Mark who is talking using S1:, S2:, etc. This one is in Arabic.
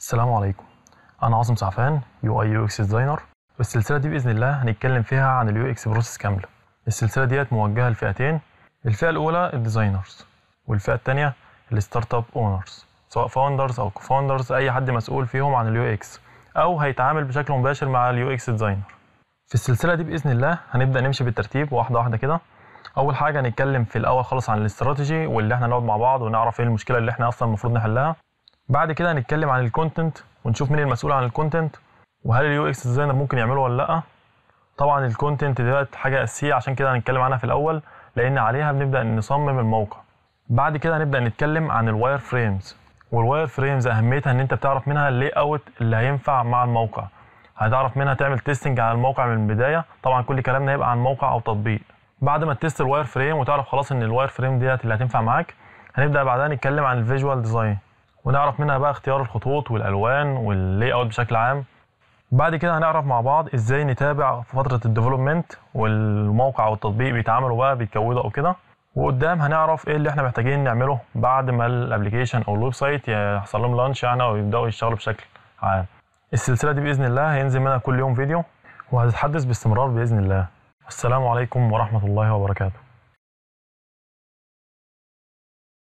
S1: السلام عليكم انا عاصم سعفان
S2: يو اي يو اكس ديزاينر والسلسله دي باذن الله هنتكلم فيها عن اليو اكس بروسيس كامله السلسله ديت موجهه لفئتين الفئه الاولى الديزاينرز والفئه الثانيه الستارت اب اونرز سواء فاوندرز او كوفاوندرز اي حد مسؤول فيهم عن اليو اكس او هيتعامل بشكل مباشر مع اليو اكس ديزاينر في السلسله دي باذن الله هنبدا نمشي بالترتيب واحده واحده كده اول حاجه هنتكلم في الاول خالص عن الاستراتيجي واللي احنا نقعد مع بعض ونعرف ايه المشكله اللي احنا اصلا المفروض نحلها بعد كده هنتكلم عن الكونتنت ونشوف مين المسؤول عن الكونتنت وهل اليو اكس ديزاينر ممكن يعمله ولا لا طبعا الكونتنت دلوقتي حاجه اساسيه عشان كده هنتكلم عنها في الاول لان عليها بنبدا نصمم الموقع بعد كده هنبدا نتكلم عن الواير فريمز والواير فريمز اهميتها ان انت بتعرف منها اللي اوت اللي هينفع مع الموقع هتعرف منها تعمل تيستنج على الموقع من البدايه طبعا كل كلامنا هيبقى عن موقع او تطبيق بعد ما تست الواير فريم وتعرف خلاص ان الواير فريم ديت اللي هتنفع معاك هنبدا بعدها نتكلم عن الفيجوال ديزاين ونعرف منها بقى اختيار الخطوط والالوان واللاي اوت بشكل عام بعد كده هنعرف مع بعض ازاي نتابع في فتره الديفلوبمنت والموقع والتطبيق بيتعاملوا بقى بيتكودوا او كده وقدام هنعرف ايه اللي احنا محتاجين نعمله بعد ما الابلكيشن او الويب سايت يحصل لهم لانش يعني او يبداوا يشتغلوا بشكل عام السلسله دي باذن الله هينزل منها كل يوم فيديو وهتتحدث باستمرار باذن الله السلام عليكم ورحمه
S1: الله وبركاته